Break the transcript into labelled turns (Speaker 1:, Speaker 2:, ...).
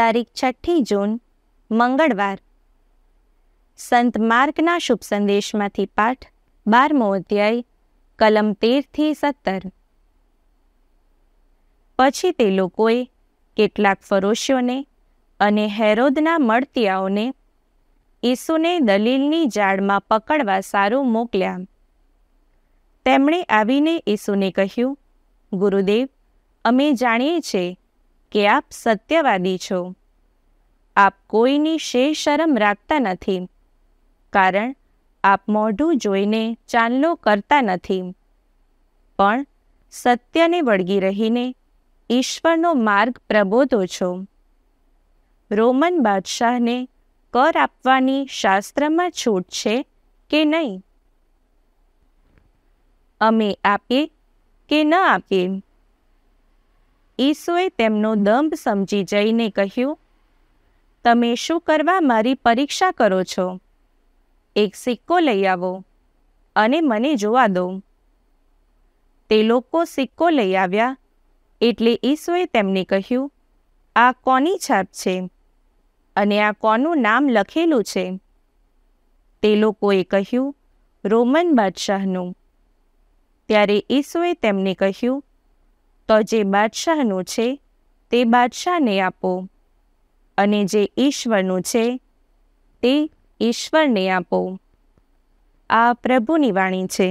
Speaker 1: તારીખ છઠ્ઠી જૂન મંગળવાર સંત માર્કના શુભ સંદેશમાંથી પાઠ બારમો અધ્યાય કલમ તેરથી સત્તર પછી તે લોકોએ કેટલાક ફરોશીઓને અને હેરોદના મળતિયાઓને ઈસુને દલીલની જાળમાં પકડવા સારું મોકલ્યા તેમણે આવીને ઈસુને કહ્યું ગુરુદેવ અમે જાણીએ છીએ કે આપ સત્યવાદી છો આપ કોઈની શે શરમ રાખતા નથી કારણ આપ મોઢું જોઈને ચાંદલો કરતા નથી પણ સત્યને વળગી રહીને ઈશ્વરનો માર્ગ પ્રબોધો છો રોમન બાદશાહને કર આપવાની શાસ્ત્રમાં છૂટ છે કે નહીં અમે આપીએ કે ન આપીએ ઈસુએ તેમનો દંભ સમજી જઈને કહ્યું તમે શું કરવા મારી પરીક્ષા કરો છો એક સિક્કો લઈ આવો અને મને જોવા દો તે લોકો સિક્કો લઈ આવ્યા એટલે ઈસુએ તેમને કહ્યું આ કોની છાપ છે અને આ કોનું નામ લખેલું છે તે લોકોએ કહ્યું રોમન બાદશાહનું ત્યારે ઈસુએ તેમને કહ્યું તો જે બાદશાહનું છે તે બાદશાહને આપો અને જે ઈશ્વરનું છે તે ઈશ્વરને આપો આ પ્રભુની વાણી છે